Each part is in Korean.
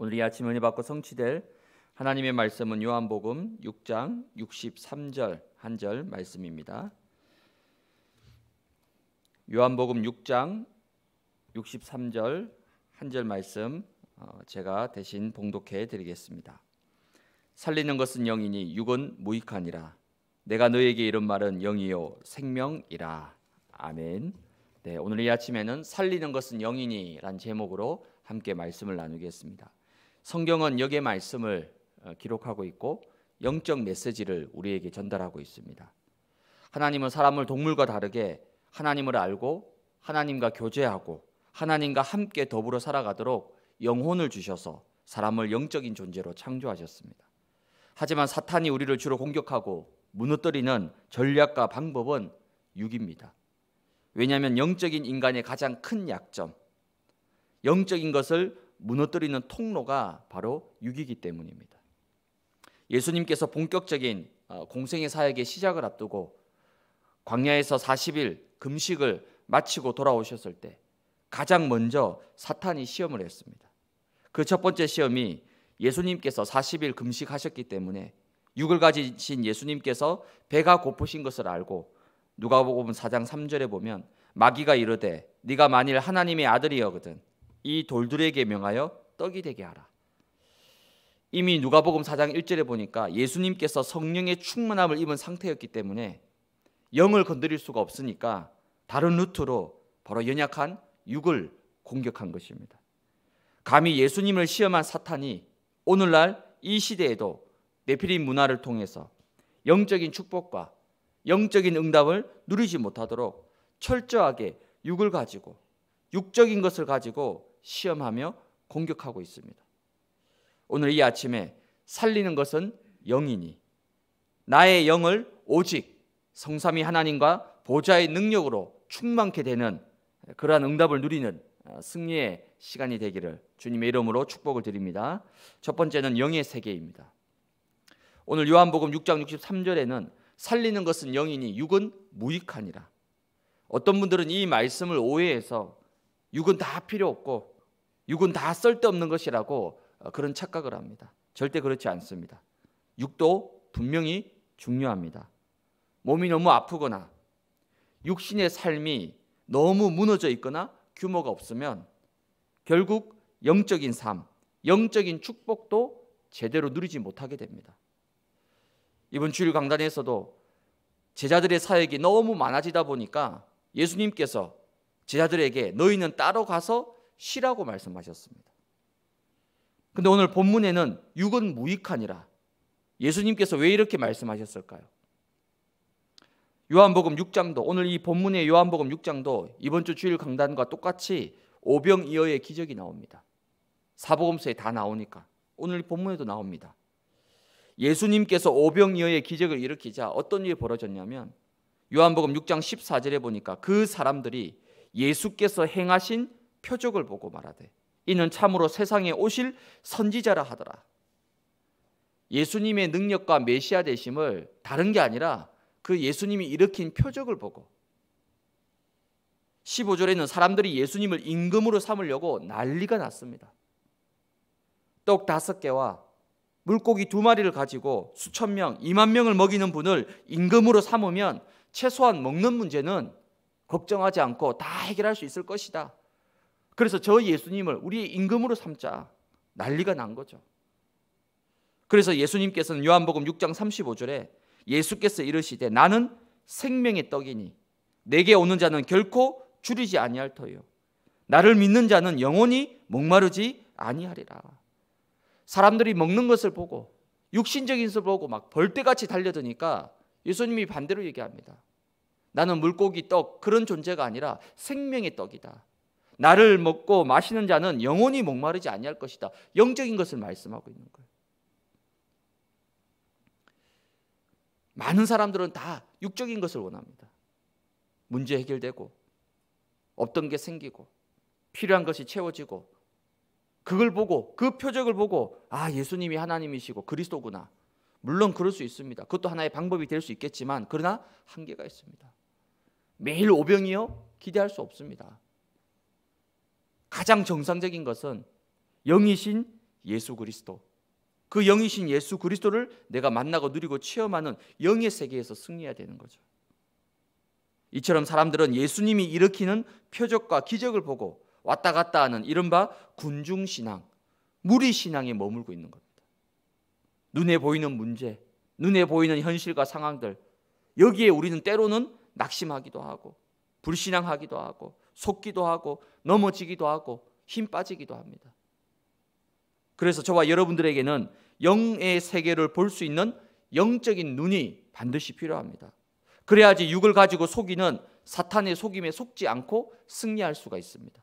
오늘 이 아침 은혜 받고 성취될 하나님의 말씀은 요한복음 6장 63절 한 절 말씀입니다. 요한복음 6장 63절 한절 말씀 어, 제가 대신 봉독해 드리겠습니다. 살리는 것은 영이니 육은 무익하니라. 내가 너에게 이런 말은 영이요 생명이라. 아멘. 네, 오늘 이 아침에는 살리는 것은 영이니란 제목으로 함께 말씀을 나누겠습니다. 성경은 여기에 말씀을 어, 기록하고 있고 영적 메시지를 우리에게 전달하고 있습니다. 하나님은 사람을 동물과 다르게 하나님을 알고 하나님과 교제하고 하나님과 함께 더불어 살아가도록 영혼을 주셔서 사람을 영적인 존재로 창조하셨습니다. 하지만 사탄이 우리를 주로 공격하고 무너뜨리는 전략과 방법은 육입니다. 왜냐하면 영적인 인간의 가장 큰 약점, 영적인 것을 무너뜨리는 통로가 바로 육이기 때문입니다. 예수님께서 본격적인 어, 공생의 사역의 시작을 앞두고 광야에서 40일 금식을 마치고 돌아오셨을 때 가장 먼저 사탄이 시험을 했습니다. 그 첫 번째 시험이 예수님께서 40일 금식하셨기 때문에 육을 가지신 예수님께서 배가 고프신 것을 알고 누가복음 4장 3절에 보면 마귀가 이르되 네가 만일 하나님의 아들이여거든 이 돌들에게 명하여 떡이 되게 하라. 이미 누가복음 4장 1절에 보니까 예수님께서 성령의 충만함을 입은 상태였기 때문에 영을 건드릴 수가 없으니까 다른 루트로 바로 연약한 육을 공격한 것입니다. 감히 예수님을 시험한 사탄이 오늘날 이 시대에도 네피림 문화를 통해서 영적인 축복과 영적인 응답을 누리지 못하도록 철저하게 육을 가지고 육적인 것을 가지고 시험하며 공격하고 있습니다. 오늘 이 아침에 살리는 것은 영이니 나의 영을 오직 성삼위 하나님과 보좌의 능력으로 충만케 되는 그러한 응답을 누리는 어, 승리의 시간이 되기를 주님의 이름으로 축복을 드립니다. 첫 번째는 영의 세계입니다. 오늘 요한복음 6장 63절에는 살리는 것은 영이니 육은 무익하니라. 어떤 분들은 이 말씀을 오해해서 육은 다 필요 없고 육은 다 쓸데없는 것이라고 어, 그런 착각을 합니다. 절대 그렇지 않습니다. 육도 분명히 중요합니다. 몸이 너무 아프거나 육신의 삶이 너무 무너져 있거나 규모가 없으면 결국 영적인 삶, 영적인 축복도 제대로 누리지 못하게 됩니다. 이번 주일 강단에서도 제자들의 사역이 너무 많아지다 보니까 예수님께서 제자들에게 너희는 따로 가서 시라고 말씀하셨습니다. 근데 오늘 본문에는 육은 무익하니라 예수님께서 왜 이렇게 말씀하셨을까요? 요한복음 6장도 오늘 이 본문의 요한복음 6장도 이번 주 주일 강단과 똑같이 오병이어의 기적이 나옵니다. 사복음서에 다 나오니까 오늘 본문에도 나옵니다. 예수님께서 오병이어의 기적을 일으키자 어떤 일이 벌어졌냐면 요한복음 6장 14절에 보니까 그 사람들이 예수께서 행하신 표적을 보고 말하되 이는 참으로 세상에 오실 선지자라 하더라. 예수님의 능력과 메시아 되심을 다른 게 아니라 그 예수님이 일으킨 표적을 보고 15절에는 사람들이 예수님을 임금으로 삼으려고 난리가 났습니다. 떡 다섯 개와 물고기 두 마리를 가지고 수천 명, 2만 명을 먹이는 분을 임금으로 삼으면 최소한 먹는 문제는 걱정하지 않고 다 해결할 수 있을 것이다. 그래서 저 예수님을 우리의 임금으로 삼자 난리가 난 거죠. 그래서 예수님께서는 요한복음 6장 35절에 예수께서 이르시되 나는 생명의 떡이니 내게 오는 자는 결코 줄이지 아니할 터요 나를 믿는 자는 영원히 목마르지 아니하리라. 사람들이 먹는 것을 보고 육신적인 것을 보고 막 벌떼같이 달려드니까 예수님이 반대로 얘기합니다. 나는 물고기 떡 그런 존재가 아니라 생명의 떡이다. 나를 먹고 마시는 자는 영원히 목마르지 아니할 것이다. 영적인 것을 말씀하고 있는 거예요. 많은 사람들은 다 육적인 것을 원합니다. 문제 해결되고 없던 게 생기고 필요한 것이 채워지고 그걸 보고 그 표적을 보고 아 예수님이 하나님이시고 그리스도구나 물론 그럴 수 있습니다. 그것도 하나의 방법이 될 수 있겠지만 그러나 한계가 있습니다. 매일 오병이요 기대할 수 없습니다. 가장 정상적인 것은 영이신 예수 그리스도. 그 영이신 예수 그리스도를 내가 만나고 누리고 체험하는 영의 세계에서 승리해야 되는 거죠. 이처럼 사람들은 예수님이 일으키는 표적과 기적을 보고 왔다 갔다 하는 이른바 군중신앙, 무리신앙에 머물고 있는 겁니다. 눈에 보이는 문제, 눈에 보이는 현실과 상황들, 여기에 우리는 때로는 낙심하기도 하고, 불신앙하기도 하고, 속기도 하고 넘어지기도 하고 힘 빠지기도 합니다. 그래서 저와 여러분들에게는 영의 세계를 볼 수 있는 영적인 눈이 반드시 필요합니다. 그래야지 육을 가지고 속이는 사탄의 속임에 속지 않고 승리할 수가 있습니다.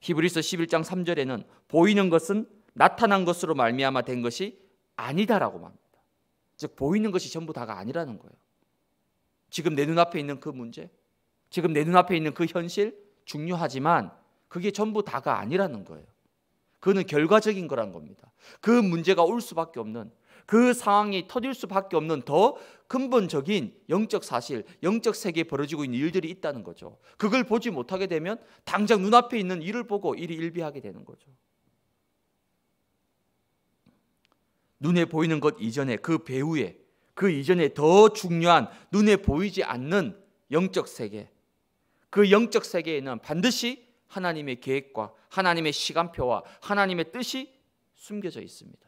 히브리서 11장 3절에는 보이는 것은 나타난 것으로 말미암아 된 것이 아니다라고 말합니다. 즉 보이는 것이 전부 다가 아니라는 거예요. 지금 내 눈앞에 있는 그 문제, 지금 내 눈앞에 있는 그 현실 중요하지만 그게 전부 다가 아니라는 거예요. 그는 결과적인 거란 겁니다. 그 문제가 올 수밖에 없는 그 상황이 터질 수밖에 없는 더 근본적인 영적 사실, 영적 세계에 벌어지고 있는 일들이 있다는 거죠. 그걸 보지 못하게 되면 당장 눈앞에 있는 일을 보고 일이 일비하게 되는 거죠. 눈에 보이는 것 이전에 그 배후에 그 이전에 더 중요한 눈에 보이지 않는 영적 세계, 그 영적 세계에는 반드시 하나님의 계획과 하나님의 시간표와 하나님의 뜻이 숨겨져 있습니다.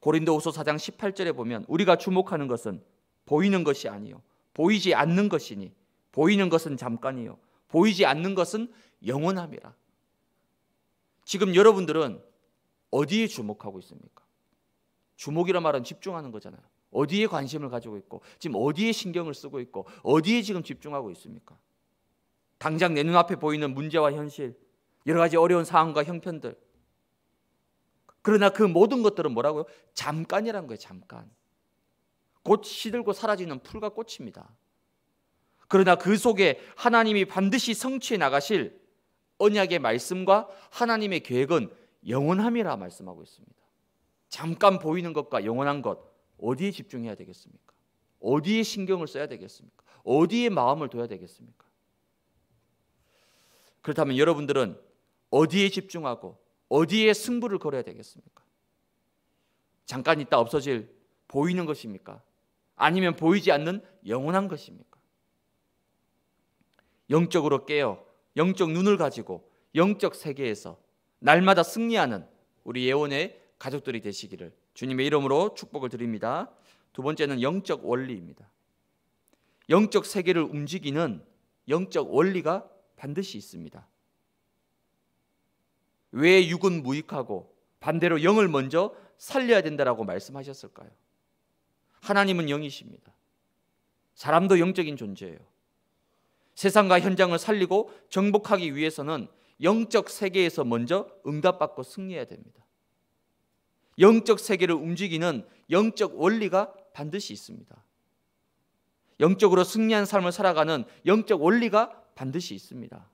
고린도후서 4장 18절에 보면 우리가 주목하는 것은 보이는 것이 아니요 보이지 않는 것이니 보이는 것은 잠깐이요 보이지 않는 것은 영원함이라. 지금 여러분들은 어디에 주목하고 있습니까? 주목이라 말은 집중하는 거잖아요. 어디에 관심을 가지고 있고 지금 어디에 신경을 쓰고 있고 어디에 지금 집중하고 있습니까? 당장 내 눈앞에 보이는 문제와 현실, 여러 가지 어려운 상황과 형편들. 그러나 그 모든 것들은 뭐라고요? 잠깐이란 거예요, 잠깐. 곧 시들고 사라지는 풀과 꽃입니다. 그러나 그 속에 하나님이 반드시 성취해 나가실 언약의 말씀과 하나님의 계획은 영원함이라 말씀하고 있습니다. 잠깐 보이는 것과 영원한 것 어디에 집중해야 되겠습니까? 어디에 신경을 써야 되겠습니까? 어디에 마음을 둬야 되겠습니까? 그렇다면 여러분들은 어디에 집중하고 어디에 승부를 걸어야 되겠습니까? 잠깐 있다 없어질 보이는 것입니까? 아니면 보이지 않는 영원한 것입니까? 영적으로 깨어 영적 눈을 가지고 영적 세계에서 날마다 승리하는 우리 예원의 가족들이 되시기를 주님의 이름으로 축복을 드립니다. 두 번째는 영적 원리입니다. 영적 세계를 움직이는 영적 원리가 반드시 있습니다. 왜 육은 무익하고 반대로 영을 먼저 살려야 된다라고 말씀하셨을까요? 하나님은 영이십니다. 사람도 영적인 존재예요. 세상과 현장을 살리고 정복하기 위해서는 영적 세계에서 먼저 응답받고 승리해야 됩니다. 영적 세계를 움직이는 영적 원리가 반드시 있습니다. 영적으로 승리한 삶을 살아가는 영적 원리가 반드시 있습니다.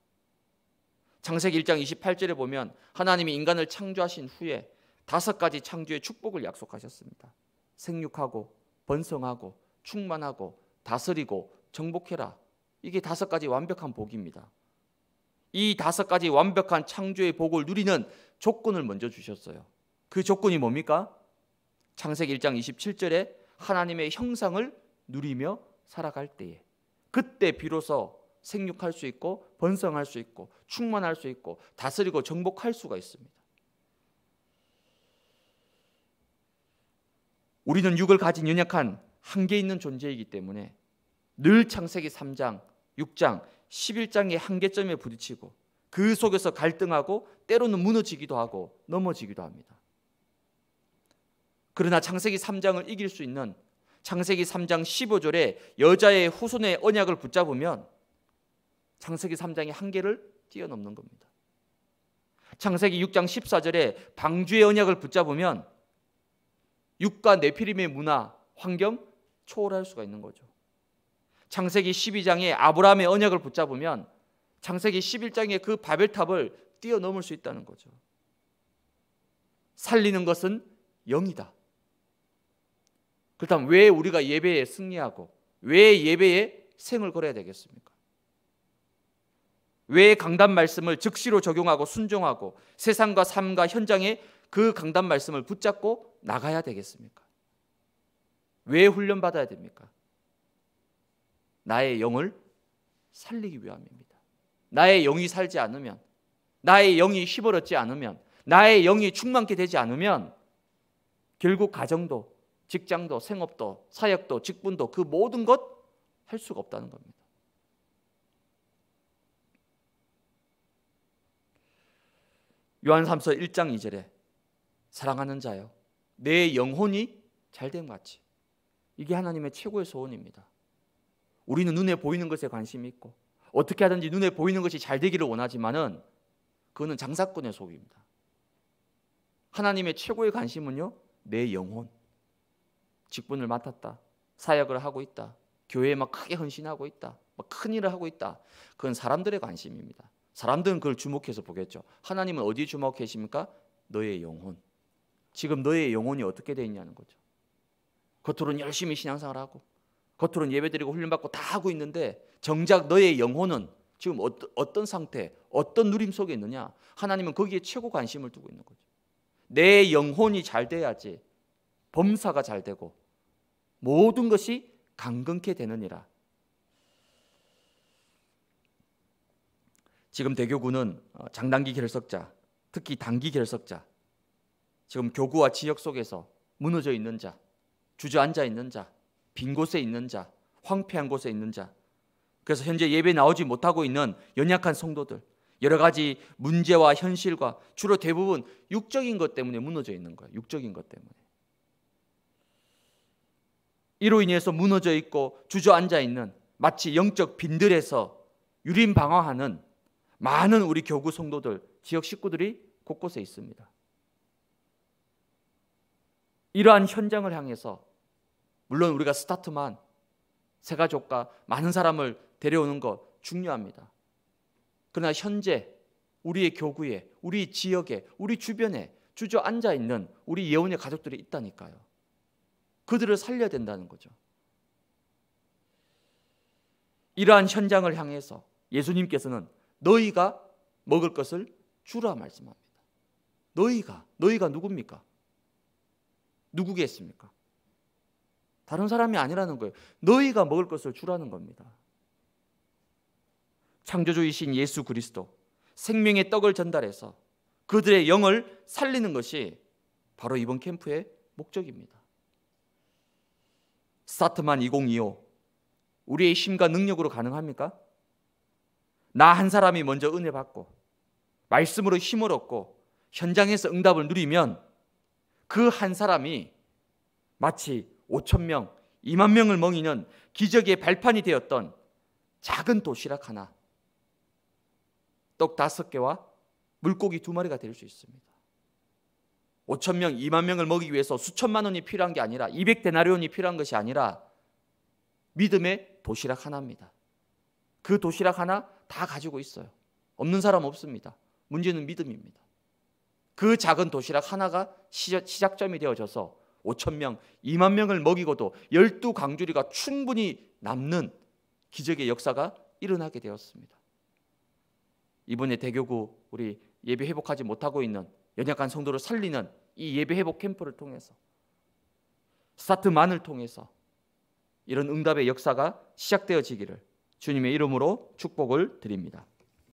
창세기 1장 28절에 보면 하나님이 인간을 창조하신 후에 다섯 가지 창조의 축복을 약속하셨습니다. 생육하고 번성하고 충만하고 다스리고 정복해라. 이게 다섯 가지 완벽한 복입니다. 이 다섯 가지 완벽한 창조의 복을 누리는 조건을 먼저 주셨어요. 그 조건이 뭡니까? 창세기 1장 27절에 하나님의 형상을 누리며 살아갈 때에 그때 비로소 생육할 수 있고 번성할 수 있고 충만할 수 있고 다스리고 정복할 수가 있습니다. 우리는 육을 가진 연약한 한계 있는 존재이기 때문에 늘 창세기 3장, 6장, 11장의 한계점에 부딪히고 그 속에서 갈등하고 때로는 무너지기도 하고 넘어지기도 합니다. 그러나 창세기 3장을 이길 수 있는 창세기 3장 15절에 여자의 후손의 언약을 붙잡으면 창세기 3장의 한계를 뛰어넘는 겁니다. 창세기 6장 14절에 방주의 언약을 붙잡으면 육과 네피림의 문화, 환경 초월할 수가 있는 거죠. 창세기 12장에 아브라함의 언약을 붙잡으면 창세기 11장의 그 바벨탑을 뛰어넘을 수 있다는 거죠. 살리는 것은 영이다. 그렇다면 왜 우리가 예배에 승리하고 왜 예배에 생을 걸어야 되겠습니까? 왜 강단 말씀을 즉시로 적용하고 순종하고 세상과 삶과 현장에 그 강단 말씀을 붙잡고 나가야 되겠습니까? 왜 훈련 받아야 됩니까? 나의 영을 살리기 위함입니다. 나의 영이 살지 않으면 나의 영이 휘버렸지 않으면 나의 영이 충만케 되지 않으면 결국 가정도 직장도 생업도 사역도 직분도 그 모든 것 할 수가 없다는 겁니다. 요한삼서 1장 2절에 사랑하는 자요 내 영혼이 잘됨 같이 이게 하나님의 최고의 소원입니다. 우리는 눈에 보이는 것에 관심이 있고 어떻게 하든지 눈에 보이는 것이 잘 되기를 원하지만은 그거는 장사꾼의 소유입니다. 하나님의 최고의 관심은요 내 영혼 직분을 맡았다 사역을 하고 있다 교회에 막 크게 헌신하고 있다 막 큰 일을 하고 있다 그건 사람들의 관심입니다. 사람들은 그걸 주목해서 보겠죠. 하나님은 어디 주목하십니까? 너의 영혼. 지금 너의 영혼이 어떻게 되어 있냐는 거죠. 겉으로는 열심히 신앙생활 하고 겉으로는 예배드리고 훈련받고 다 하고 있는데 정작 너의 영혼은 지금 어, 어떤 상태, 어떤 누림 속에 있느냐? 하나님은 거기에 최고 관심을 두고 있는 거죠. 내 영혼이 잘 돼야지 범사가 잘 되고 모든 것이 강건케 되느니라. 지금 대교구는 어, 장단기 결석자, 특히 단기 결석자, 지금 교구와 지역 속에서 무너져 있는 자, 주저앉아 있는 자, 빈 곳에 있는 자, 황폐한 곳에 있는 자, 그래서 현재 예배 나오지 못하고 있는 연약한 성도들, 여러 가지 문제와 현실과 주로 대부분 육적인 것 때문에 무너져 있는 거예요. 육적인 것 때문에. 이로 인해서 무너져 있고 주저앉아 있는 마치 영적 빈들에서 유린 방황하는 많은 우리 교구 성도들, 지역 식구들이 곳곳에 있습니다. 이러한 현장을 향해서 물론 우리가 스타트만 세 가족과 많은 사람을 데려오는 것 중요합니다. 그러나 현재 우리의 교구에, 우리 지역에, 우리 주변에 주저앉아 있는 우리 예언의 가족들이 있다니까요. 그들을 살려야 된다는 거죠. 이러한 현장을 향해서 예수님께서는 너희가 먹을 것을 주라 말씀합니다. 너희가 너희가 누굽니까? 누구겠습니까? 다른 사람이 아니라는 거예요. 너희가 먹을 것을 주라는 겁니다. 창조주이신 예수 그리스도 생명의 떡을 전달해서 그들의 영을 살리는 것이 바로 이번 캠프의 목적입니다. 스타트만 2025 우리의 힘과 능력으로 가능합니까? 나한 사람이 먼저 은혜 받고 말씀으로 힘을 얻고 현장에서 응답을 누리면 그 한 사람이 마치 5천 명, 2만 명을 멍이는 기적의 발판이 되었던 작은 도시락 하나, 떡 다섯 개와 물고기 두 마리가 될 수 있습니다. 5천 명, 2만 명을 먹이기 위해서 수천만 원이 필요한 게 아니라 200 데나리온이 필요한 것이 아니라 믿음의 도시락 하나입니다. 그 도시락 하나 다 가지고 있어요. 없는 사람 없습니다. 문제는 믿음입니다. 그 작은 도시락 하나가 시작점이 되어져서 5천 명, 2만 명을 먹이고도 열두 강주리가 충분히 남는 기적의 역사가 일어나게 되었습니다. 이번에 대교구 우리 예배 회복하지 못하고 있는 연약한 성도를 살리는 이 예배 회복 캠프를 통해서 스타트만을 통해서 이런 응답의 역사가 시작되어지기를 주님의 이름으로 축복을 드립니다.